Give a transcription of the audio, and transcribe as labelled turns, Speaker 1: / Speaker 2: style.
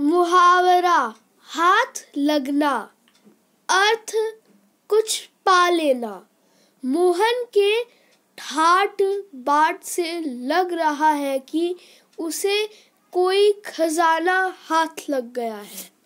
Speaker 1: मुहावरा हाथ लगना अर्थ कुछ पा लेना मोहन के ठाट बाट से लग रहा है कि उसे कोई खजाना हाथ लग गया है